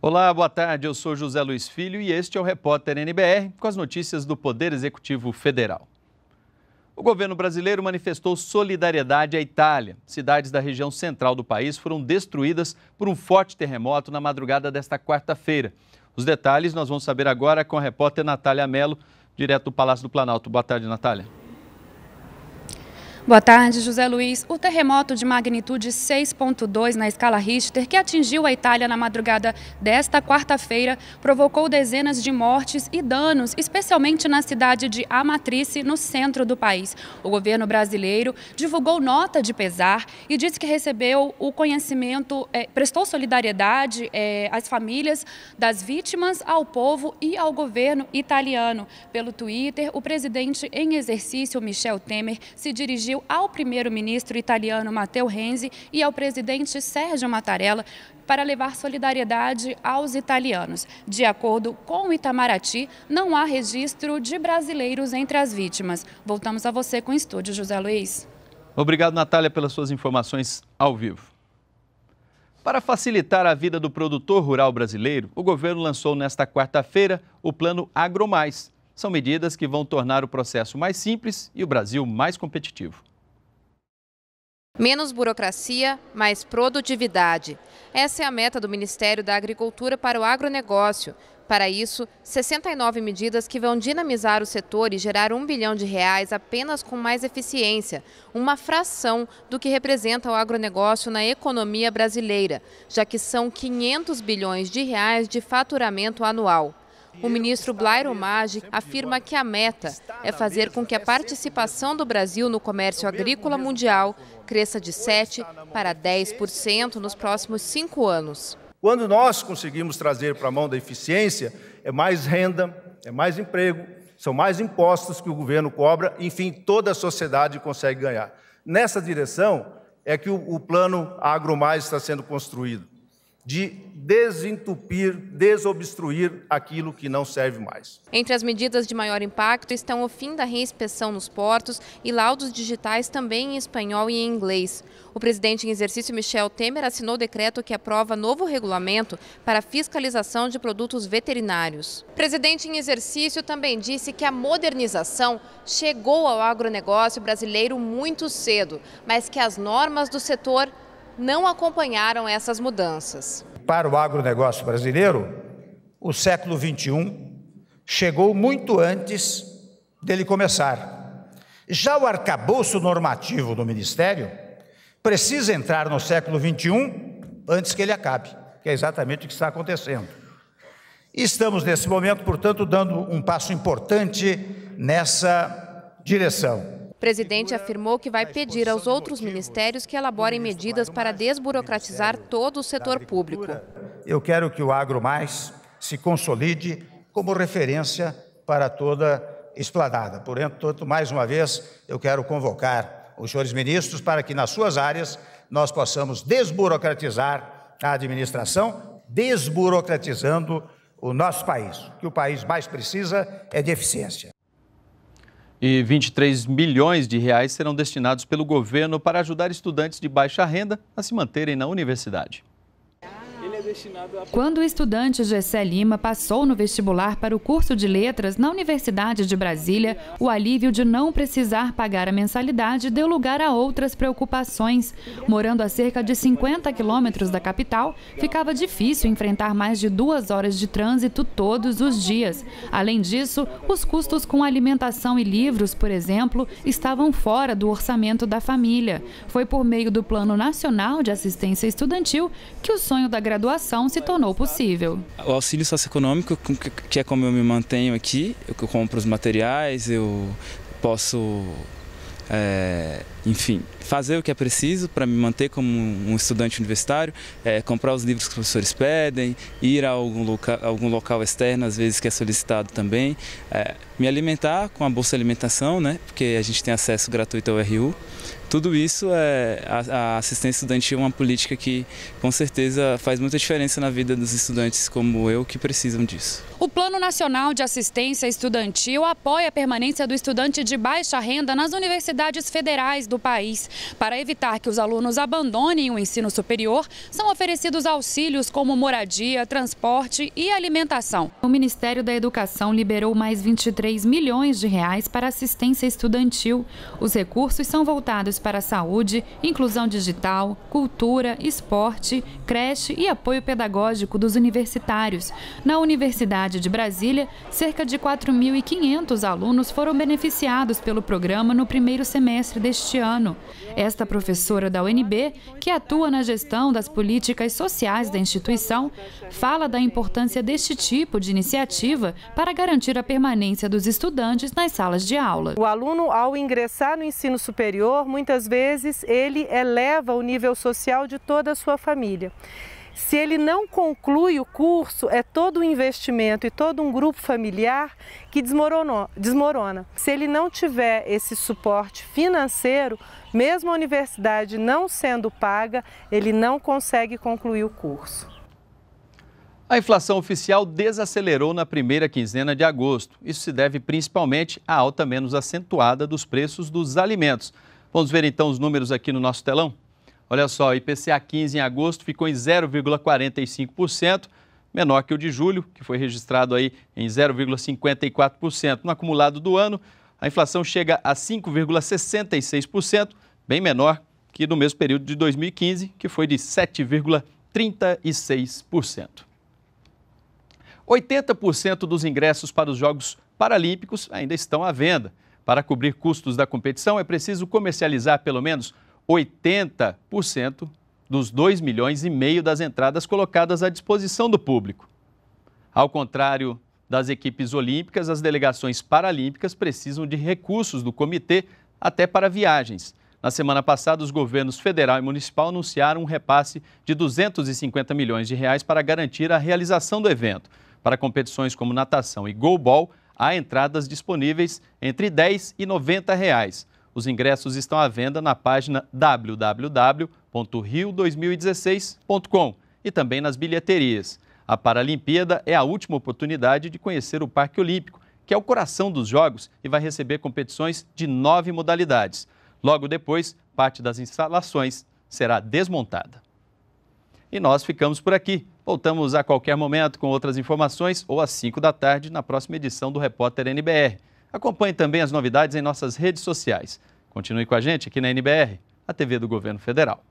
Olá, boa tarde. Eu sou José Luiz Filho e este é o repórter NBR com as notícias do Poder Executivo Federal. O governo brasileiro manifestou solidariedade à Itália. Cidades da região central do país foram destruídas por um forte terremoto na madrugada desta quarta-feira. Os detalhes nós vamos saber agora com a repórter Natália Mello, direto do Palácio do Planalto. Boa tarde, Natália. Boa tarde, José Luiz. O terremoto de magnitude 6.2 na escala Richter, que atingiu a Itália na madrugada desta quarta-feira, provocou dezenas de mortes e danos, especialmente na cidade de Amatrice, no centro do país. O governo brasileiro divulgou nota de pesar e disse que recebeu o conhecimento, é, prestou solidariedade é, às famílias das vítimas, ao povo e ao governo italiano. Pelo Twitter, o presidente em exercício, Michel Temer, se dirigiu pediu ao primeiro-ministro italiano Matteo Renzi e ao presidente Sérgio Mattarella para levar solidariedade aos italianos. De acordo com Itamaraty, não há registro de brasileiros entre as vítimas. Voltamos a você com o estúdio, José Luiz. Obrigado, Natália, pelas suas informações ao vivo. Para facilitar a vida do produtor rural brasileiro, o governo lançou nesta quarta-feira o Plano AgroMais. São medidas que vão tornar o processo mais simples e o Brasil mais competitivo. Menos burocracia, mais produtividade. Essa é a meta do Ministério da Agricultura para o agronegócio. Para isso, 69 medidas que vão dinamizar o setor e gerar um bilhão de reais apenas com mais eficiência, uma fração do que representa o agronegócio na economia brasileira, já que são 500 bilhões de reais de faturamento anual. O ministro Blair Omage afirma que a meta é fazer com que a participação do Brasil no comércio agrícola mundial cresça de 7% para 10% nos próximos cinco anos. Quando nós conseguimos trazer para a mão da eficiência, é mais renda, é mais emprego, são mais impostos que o governo cobra, enfim, toda a sociedade consegue ganhar. Nessa direção é que o, o plano Agro Mais está sendo construído de desentupir, desobstruir aquilo que não serve mais. Entre as medidas de maior impacto estão o fim da reinspeção nos portos e laudos digitais também em espanhol e em inglês. O presidente em exercício Michel Temer assinou o decreto que aprova novo regulamento para fiscalização de produtos veterinários. O presidente em exercício também disse que a modernização chegou ao agronegócio brasileiro muito cedo, mas que as normas do setor não acompanharam essas mudanças. Para o agronegócio brasileiro, o século XXI chegou muito antes dele começar. Já o arcabouço normativo do Ministério precisa entrar no século XXI antes que ele acabe, que é exatamente o que está acontecendo. Estamos, nesse momento, portanto, dando um passo importante nessa direção presidente afirmou que vai pedir aos outros ministérios que elaborem medidas para desburocratizar todo o setor público. Eu quero que o Agro Mais se consolide como referência para toda esplanada. Porém, mais uma vez, eu quero convocar os senhores ministros para que nas suas áreas nós possamos desburocratizar a administração, desburocratizando o nosso país. O que o país mais precisa é de eficiência e 23 milhões de reais serão destinados pelo governo para ajudar estudantes de baixa renda a se manterem na universidade destinado a... Quando o estudante Gessé Lima passou no vestibular para o curso de letras na Universidade de Brasília, o alívio de não precisar pagar a mensalidade deu lugar a outras preocupações. Morando a cerca de 50 quilômetros da capital, ficava difícil enfrentar mais de duas horas de trânsito todos os dias. Além disso, os custos com alimentação e livros, por exemplo, estavam fora do orçamento da família. Foi por meio do Plano Nacional de Assistência Estudantil que o sonho da graduação se tornou possível. O auxílio socioeconômico, que é como eu me mantenho aqui, eu compro os materiais, eu posso, é, enfim, fazer o que é preciso para me manter como um estudante universitário, é, comprar os livros que os professores pedem, ir a algum, loca, algum local externo, às vezes que é solicitado também. É, me alimentar com a Bolsa Alimentação, né? Porque a gente tem acesso gratuito ao RU. Tudo isso é a, a assistência estudantil é uma política que com certeza faz muita diferença na vida dos estudantes como eu que precisam disso. O Plano Nacional de Assistência Estudantil apoia a permanência do estudante de baixa renda nas universidades federais do país. Para evitar que os alunos abandonem o ensino superior, são oferecidos auxílios como moradia, transporte e alimentação. O Ministério da Educação liberou mais 23 3 milhões de reais para assistência estudantil. Os recursos são voltados para saúde, inclusão digital, cultura, esporte, creche e apoio pedagógico dos universitários. Na Universidade de Brasília, cerca de 4.500 alunos foram beneficiados pelo programa no primeiro semestre deste ano. Esta professora da UNB, que atua na gestão das políticas sociais da instituição, fala da importância deste tipo de iniciativa para garantir a permanência dos dos estudantes nas salas de aula. O aluno, ao ingressar no ensino superior, muitas vezes ele eleva o nível social de toda a sua família. Se ele não conclui o curso, é todo um investimento e todo um grupo familiar que desmorona. Se ele não tiver esse suporte financeiro, mesmo a universidade não sendo paga, ele não consegue concluir o curso. A inflação oficial desacelerou na primeira quinzena de agosto. Isso se deve principalmente à alta menos acentuada dos preços dos alimentos. Vamos ver então os números aqui no nosso telão? Olha só, o IPCA 15 em agosto ficou em 0,45%, menor que o de julho, que foi registrado aí em 0,54%. No acumulado do ano, a inflação chega a 5,66%, bem menor que no mesmo período de 2015, que foi de 7,36%. 80% dos ingressos para os Jogos Paralímpicos ainda estão à venda. Para cobrir custos da competição, é preciso comercializar pelo menos 80% dos 2 milhões e meio das entradas colocadas à disposição do público. Ao contrário das equipes olímpicas, as delegações paralímpicas precisam de recursos do comitê até para viagens. Na semana passada, os governos federal e municipal anunciaram um repasse de 250 milhões de reais para garantir a realização do evento. Para competições como natação e goalball, há entradas disponíveis entre 10 e 90 reais. Os ingressos estão à venda na página www.rio2016.com e também nas bilheterias. A Paralimpíada é a última oportunidade de conhecer o Parque Olímpico, que é o coração dos Jogos e vai receber competições de nove modalidades. Logo depois, parte das instalações será desmontada. E nós ficamos por aqui. Voltamos a qualquer momento com outras informações ou às 5 da tarde na próxima edição do Repórter NBR. Acompanhe também as novidades em nossas redes sociais. Continue com a gente aqui na NBR, a TV do Governo Federal.